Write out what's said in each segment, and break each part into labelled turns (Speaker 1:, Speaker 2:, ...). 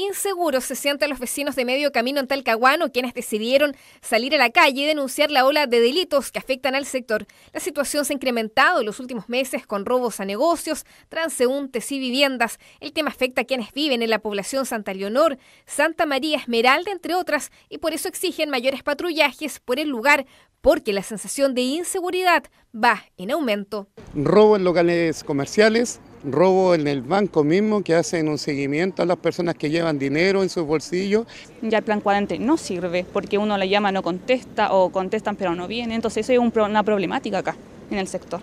Speaker 1: Inseguros se sienten los vecinos de Medio Camino en Talcahuano, quienes decidieron salir a la calle y denunciar la ola de delitos que afectan al sector. La situación se ha incrementado en los últimos meses con robos a negocios, transeúntes y viviendas. El tema afecta a quienes viven en la población Santa Leonor, Santa María Esmeralda, entre otras, y por eso exigen mayores patrullajes por el lugar, porque la sensación de inseguridad va en aumento.
Speaker 2: Robo en locales comerciales, robo en el banco mismo, que hacen un seguimiento a las personas que llevan dinero en sus bolsillos.
Speaker 1: Ya el plan cuadrante no sirve, porque uno la llama, no contesta, o contestan pero no viene, entonces eso es una problemática acá en el sector.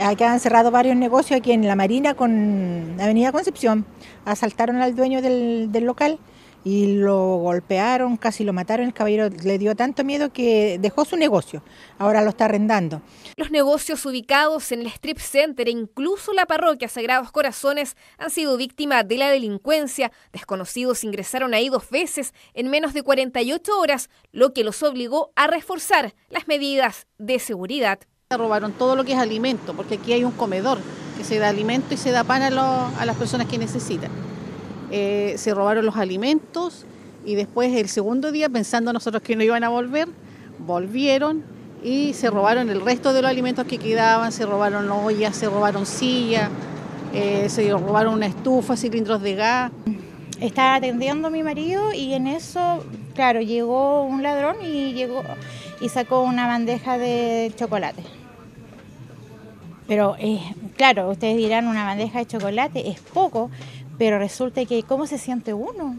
Speaker 3: Acá han cerrado varios negocios aquí en la Marina con Avenida Concepción. Asaltaron al dueño del, del local y lo golpearon, casi lo mataron. El caballero le dio tanto miedo que dejó su negocio. Ahora lo está arrendando.
Speaker 1: Los negocios ubicados en el strip center e incluso la parroquia Sagrados Corazones han sido víctimas de la delincuencia. Desconocidos ingresaron ahí dos veces en menos de 48 horas, lo que los obligó a reforzar las medidas de seguridad. Robaron todo lo que es alimento,
Speaker 2: porque aquí hay un comedor que se da alimento y se da pan a, a las personas que necesitan. Eh, se robaron los alimentos y después el segundo día, pensando nosotros que no iban a volver, volvieron y se robaron el resto de los alimentos que quedaban, se
Speaker 4: robaron ollas, se robaron sillas, eh, se robaron una estufa, cilindros de gas. Estaba atendiendo a mi marido y en eso, claro, llegó un ladrón y llegó y sacó una bandeja de chocolate. Pero eh, claro, ustedes dirán una bandeja de chocolate es poco, pero resulta
Speaker 1: que ¿cómo se siente uno?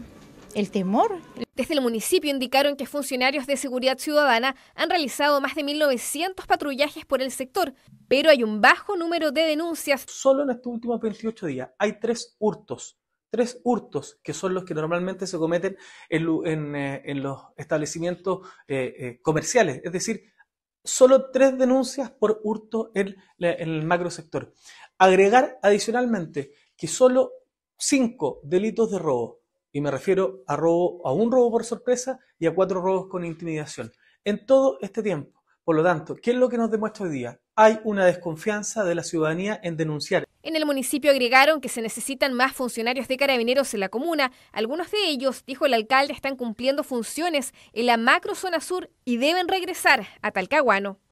Speaker 1: El temor. Desde el municipio indicaron que funcionarios de seguridad ciudadana han realizado más de 1.900 patrullajes por el sector, pero hay un bajo número de denuncias. Solo en estos últimos 28
Speaker 5: días hay tres hurtos tres hurtos, que son los que normalmente se cometen en, eh, los establecimientos eh, eh, comerciales. Es decir, solo tres denuncias por hurto en, en el macro sector. Agregar adicionalmente que solo cinco delitos de robo, y me refiero a, robo, a un robo por sorpresa y a cuatro robos con intimidación, en todo este tiempo. Por lo tanto, ¿qué es lo que nos demuestra hoy día? Hay una desconfianza de la ciudadanía en denunciar.
Speaker 1: En el municipio agregaron que se necesitan más funcionarios de carabineros en la comuna. Algunos de ellos, dijo el alcalde, están cumpliendo funciones en la macro zona sur y deben regresar a Talcahuano.